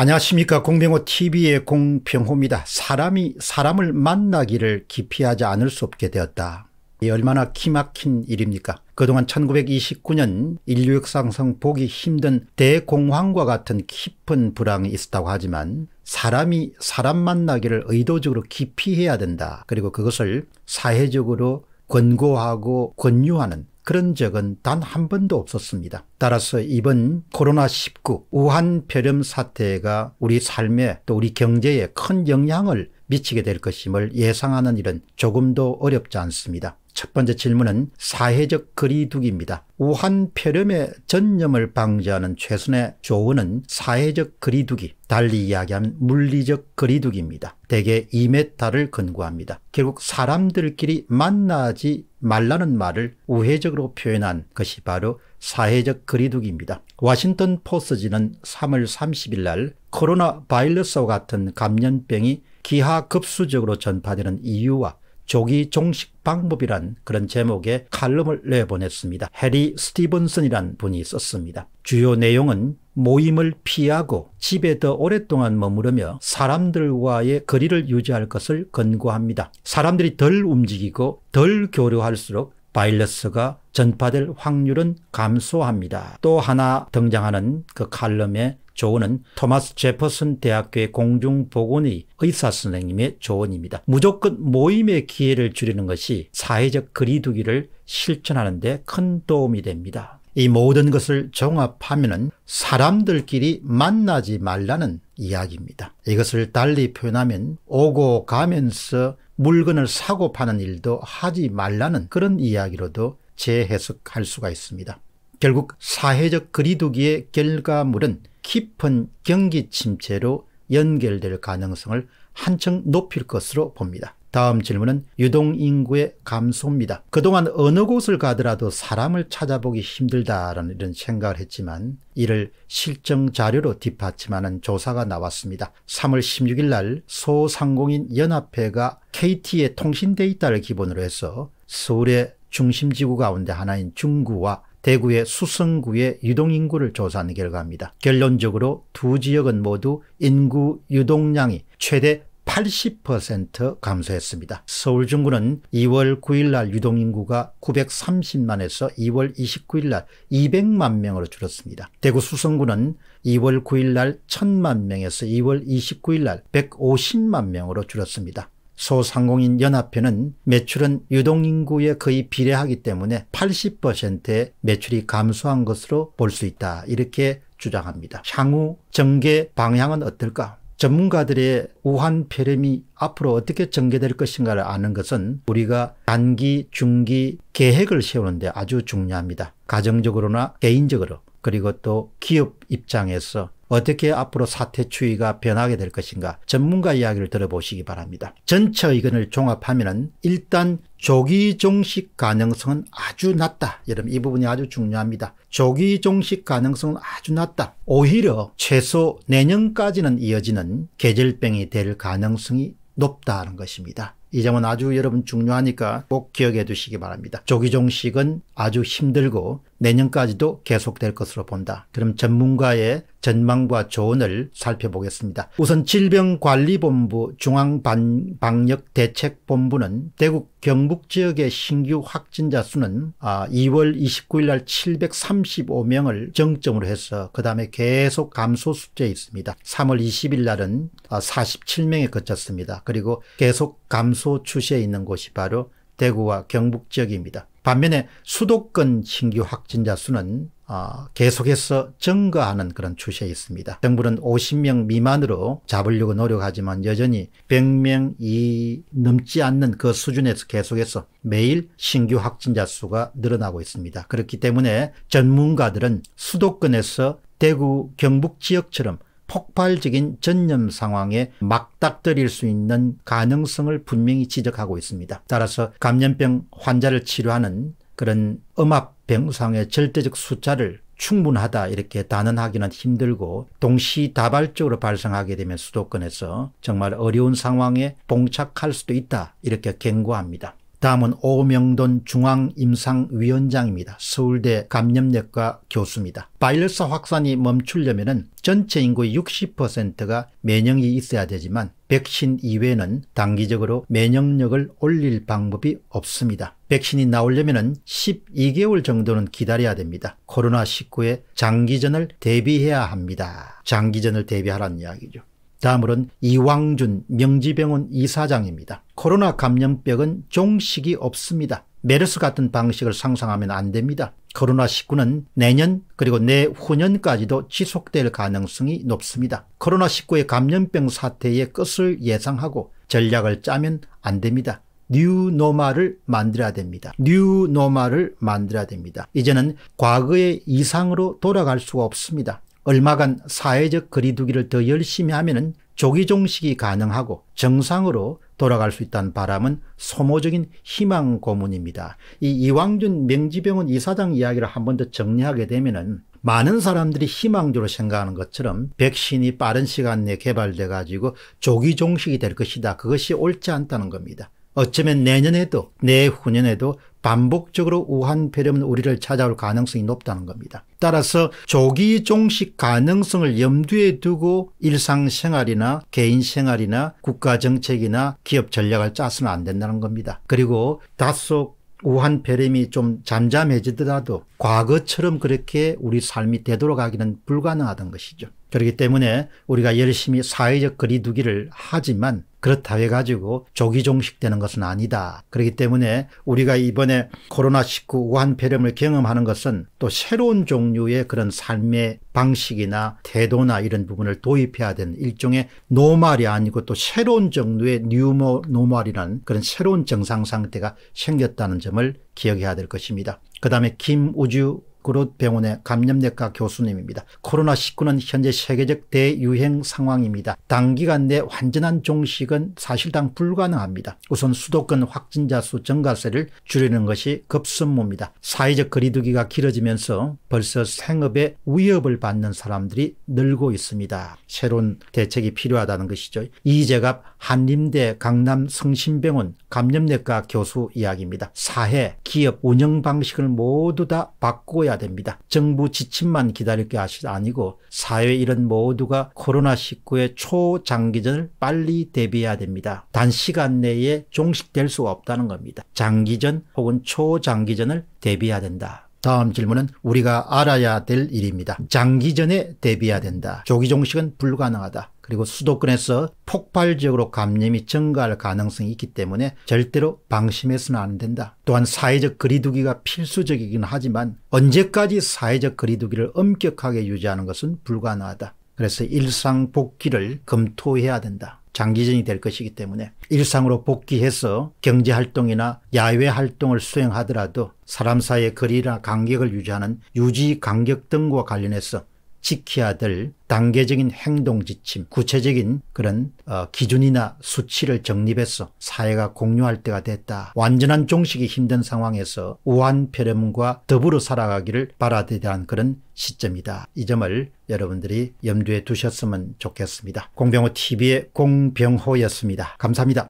안녕하십니까. 공병호 TV의 공병호입니다. 사람이 사람을 만나기를 기피하지 않을 수 없게 되었다. 얼마나 기막힌 일입니까? 그동안 1929년 인류 역상상 보기 힘든 대공황과 같은 깊은 불황이 있었다고 하지만 사람이 사람 만나기를 의도적으로 기피해야 된다. 그리고 그것을 사회적으로 권고하고 권유하는 그런 적은 단 한 번도 없었습니다. 따라서 이번 코로나19 우한 폐렴 사태가 우리 삶에 또 우리 경제에 큰 영향을 미치게 될 것임을 예상하는 일은 조금도 어렵지 않습니다. 첫 번째 질문은 사회적 거리두기입니다. 우한 폐렴의 전염을 방지하는 최순의 조언은 사회적 거리두기, 달리 이야기하면 물리적 거리두기입니다. 대개 2m를 근거합니다. 결국 사람들끼리 만나지 말라는 말을 우회적으로 표현한 것이 바로 사회적 거리두기입니다. 워싱턴 포스지는 3월 30일 날 코로나 바이러스와 같은 감염병이 기하급수적으로 전파되는 이유와 조기 종식 방법이란 그런 제목의 칼럼을 내보냈습니다. 해리 스티븐슨이란 분이 썼습니다. 주요 내용은 모임을 피하고 집에 더 오랫동안 머무르며 사람들과의 거리를 유지할 것을 권고합니다. 사람들이 덜 움직이고 덜 교류할수록 바이러스가 전파될 확률은 감소합니다. 또 하나 등장하는 그 칼럼의 조언은 토마스 제퍼슨 대학교의 공중보건의 의사 선생님의 조언입니다. 무조건 모임의 기회를 줄이는 것이 사회적 거리두기를 실천하는 데 큰 도움이 됩니다. 이 모든 것을 종합하면 사람들끼리 만나지 말라는 이야기입니다. 이것을 달리 표현하면 오고 가면서 물건을 사고 파는 일도 하지 말라는 그런 이야기로도 재해석할 수가 있습니다. 결국 사회적 거리두기의 결과물은 깊은 경기 침체로 연결될 가능성을 한층 높일 것으로 봅니다. 다음 질문은 유동인구의 감소입니다. 그동안 어느 곳을 가더라도 사람을 찾아보기 힘들다라는 이런 생각을 했지만 이를 실정 자료로 뒷받침하는 조사가 나왔습니다. 3월 16일 날 소상공인 연합회가 KT의 통신 데이터를 기본으로 해서 서울의 중심지구 가운데 하나인 중구와 대구의 수성구의 유동인구를 조사한 결과입니다. 결론적으로 두 지역은 모두 인구 유동량이 최대 80% 감소했습니다. 서울 중구는 2월 9일 날 유동인구가 930만에서 2월 29일 날 200만 명으로 줄었습니다. 대구 수성구는 2월 9일 날 1000만 명에서 2월 29일 날 150만 명으로 줄었습니다. 소상공인 연합회는 매출은 유동인구에 거의 비례하기 때문에 80%의 매출이 감소한 것으로 볼 수 있다 이렇게 주장합니다. 향후 정계 방향은 어떨까? 전문가들의 우한 폐렴이 앞으로 어떻게 전개될 것인가를 아는 것은 우리가 단기, 중기 계획을 세우는데 아주 중요합니다. 가정적으로나 개인적으로 그리고 또 기업 입장에서 어떻게 앞으로 사태 추이가 변하게 될 것인가 전문가 이야기를 들어보시기 바랍니다. 전처 의견을 종합하면 일단 조기 종식 가능성은 아주 낮다. 여러분 이 부분이 아주 중요합니다. 조기 종식 가능성은 아주 낮다. 오히려 최소 내년까지는 이어지는 계절병이 될 가능성이 높다는 것입니다. 이 점은 아주 여러분 중요하니까 꼭 기억해 두시기 바랍니다. 조기종식은 아주 힘들고 내년까지도 계속될 것으로 본다. 그럼 전문가의 전망과 조언을 살펴보겠습니다. 우선 질병관리본부 중앙방역대책본부는 대구 경북 지역의 신규 확진자 수는 2월 아, 29일 날 735명을 정점으로 해서 그 다음에 계속 감소 숙제 에 있습니다. 3월 20일 날은 47명에 아, 그쳤습니다. 그리고 계속 감소 추세에 있는 곳이 바로 대구와 경북 지역입니다. 반면에 수도권 신규 확진자 수는 아, 계속해서 증가하는 그런 추세에 있습니다. 정부는 50명 미만으로 잡으려고 노력하지만 여전히 100명이 넘지 않는 그 수준에서 계속해서 매일 신규 확진자 수가 늘어나고 있습니다. 그렇기 때문에 전문가들은 수도권에서 대구, 경북 지역처럼 폭발적인 전염 상황에 막닥들일 수 있는 가능성을 분명히 지적하고 있습니다. 따라서 감염병 환자를 치료하는 그런 음압 병상의 절대적 숫자를 충분하다 이렇게 단언하기는 힘들고 동시다발적으로 발생하게 되면 수도권에서 정말 어려운 상황에 봉착할 수도 있다 이렇게 경고합니다. 다음은 오명돈 중앙임상위원장입니다. 서울대 감염내과 교수입니다. 바이러스 확산이 멈추려면 전체 인구의 60%가 면역이 있어야 되지만 백신 이외에는 단기적으로 면역력을 올릴 방법이 없습니다. 백신이 나오려면 12개월 정도는 기다려야 됩니다. 코로나19의 장기전을 대비해야 합니다. 장기전을 대비하라는 이야기죠. 다음으로는 이왕준 명지병원 이사장입니다. 코로나 감염병은 종식이 없습니다. 메르스 같은 방식을 상상하면 안 됩니다. 코로나19는 내년 그리고 내후년까지도 지속될 가능성이 높습니다. 코로나19의 감염병 사태의 끝을 예상하고 전략을 짜면 안 됩니다. 뉴노마를 만들어야 됩니다. 뉴노마를 만들어야 됩니다. 이제는 과거의 이상으로 돌아갈 수가 없습니다. 얼마간 사회적 거리두기를 더 열심히 하면 조기종식이 가능하고 정상으로 돌아갈 수 있다는 바람은 소모적인 희망 고문입니다. 이 이왕준 명지병원 이사장 이야기를 한 번 더 정리하게 되면은 많은 사람들이 희망적으로 생각하는 것처럼 백신이 빠른 시간 내에 개발돼 가지고 조기 종식이 될 것이다. 그것이 옳지 않다는 겁니다. 어쩌면 내년에도 내후년에도 반복적으로 우한 폐렴은 우리를 찾아올 가능성이 높다는 겁니다. 따라서 조기 종식 가능성을 염두에 두고 일상생활이나 개인생활이나 국가정책이나 기업 전략을 짜서는 안 된다는 겁니다. 그리고 다소 우한 폐렴이 좀 잠잠해지더라도 과거처럼 그렇게 우리 삶이 되돌아가기는 불가능하던 것이죠. 그렇기 때문에 우리가 열심히 사회적 거리두기를 하지만 그렇다 해가지고 조기 종식되는 것은 아니다. 그렇기 때문에 우리가 이번에 코로나19 우한폐렴을 경험하는 것은 또 새로운 종류의 그런 삶의 방식이나 태도나 이런 부분을 도입해야 되는 일종의 노말이 아니고 또 새로운 종류의 뉴모 노말이라는 그런 새로운 정상 상태가 생겼다는 점을 기억해야 될 것입니다. 그 다음에 김우주 그룹병원의 감염내과 교수님입니다. 코로나19는 현재 세계적 대유행 상황입니다. 단기간 내 완전한 종식은 사실상 불가능합니다. 우선 수도권 확진자 수 증가세를 줄이는 것이 급선무입니다. 사회적 거리두기가 길어지면서 벌써 생업에 위협을 받는 사람들이 늘고 있습니다. 새로운 대책이 필요하다는 것이죠. 이재갑 한림대 강남 성심병원 감염내과 교수 이야기입니다. 사회, 기업 운영 방식을 모두 다바꾸어야 바꿔야 됩니다. 정부 지침만 기다릴 게 아니고 사회 이런 모두가 코로나19의 초장기전을 빨리 대비해야 됩니다. 단시간 내에 종식될 수 없다는 겁니다. 장기전 혹은 초장기전을 대비해야 된다. 다음 질문은 우리가 알아야 될 일입니다. 장기전에 대비해야 된다. 조기종식은 불가능하다. 그리고 수도권에서 폭발적으로 감염이 증가할 가능성이 있기 때문에 절대로 방심해서는 안 된다. 또한 사회적 거리두기가 필수적이긴 하지만 언제까지 사회적 거리두기를 엄격하게 유지하는 것은 불가능하다. 그래서 일상 복귀를 검토해야 된다. 장기전이 될 것이기 때문에 일상으로 복귀해서 경제활동이나 야외활동을 수행하더라도 사람 사이의 거리나 간격을 유지하는 유지 간격 등과 관련해서 지켜야 될 단계적인 행동 지침, 구체적인 그런 어, 기준이나 수치를 정립해서 사회가 공유할 때가 됐다. 완전한 종식이 힘든 상황에서 우한 폐렴과 더불어 살아가기를 바라대한 그런 시점이다. 이 점을 여러분들이 염두에 두셨으면 좋겠습니다. 공병호 TV의 공병호였습니다. 감사합니다.